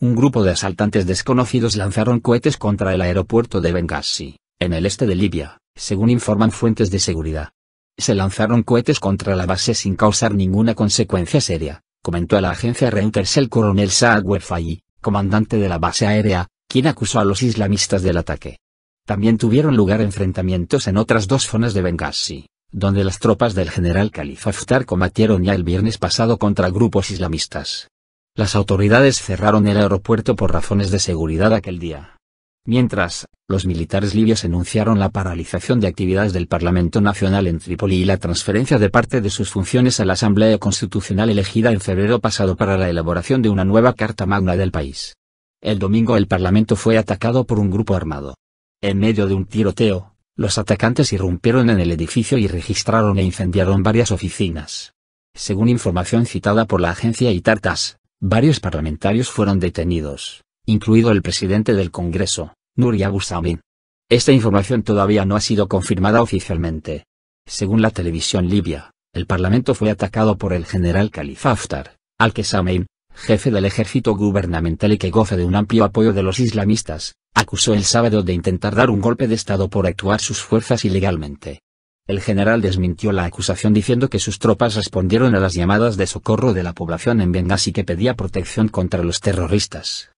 un grupo de asaltantes desconocidos lanzaron cohetes contra el aeropuerto de Benghazi, en el este de Libia, según informan fuentes de seguridad. Se lanzaron cohetes contra la base sin causar ninguna consecuencia seria, comentó a la agencia Reuters el coronel Saad comandante de la base aérea, quien acusó a los islamistas del ataque. También tuvieron lugar enfrentamientos en otras dos zonas de Benghazi, donde las tropas del general Khalifa Aftar combatieron ya el viernes pasado contra grupos islamistas. Las autoridades cerraron el aeropuerto por razones de seguridad aquel día. Mientras, los militares libios enunciaron la paralización de actividades del Parlamento Nacional en Trípoli y la transferencia de parte de sus funciones a la Asamblea Constitucional elegida en febrero pasado para la elaboración de una nueva Carta Magna del país. El domingo el Parlamento fue atacado por un grupo armado. En medio de un tiroteo, los atacantes irrumpieron en el edificio y registraron e incendiaron varias oficinas. Según información citada por la agencia Itartas, Varios parlamentarios fueron detenidos, incluido el presidente del Congreso, Nuria Samin. Esta información todavía no ha sido confirmada oficialmente. Según la televisión libia, el parlamento fue atacado por el general Khalifa Haftar, al Samin, jefe del ejército gubernamental y que goza de un amplio apoyo de los islamistas, acusó el sábado de intentar dar un golpe de estado por actuar sus fuerzas ilegalmente. El general desmintió la acusación diciendo que sus tropas respondieron a las llamadas de socorro de la población en Benghazi que pedía protección contra los terroristas.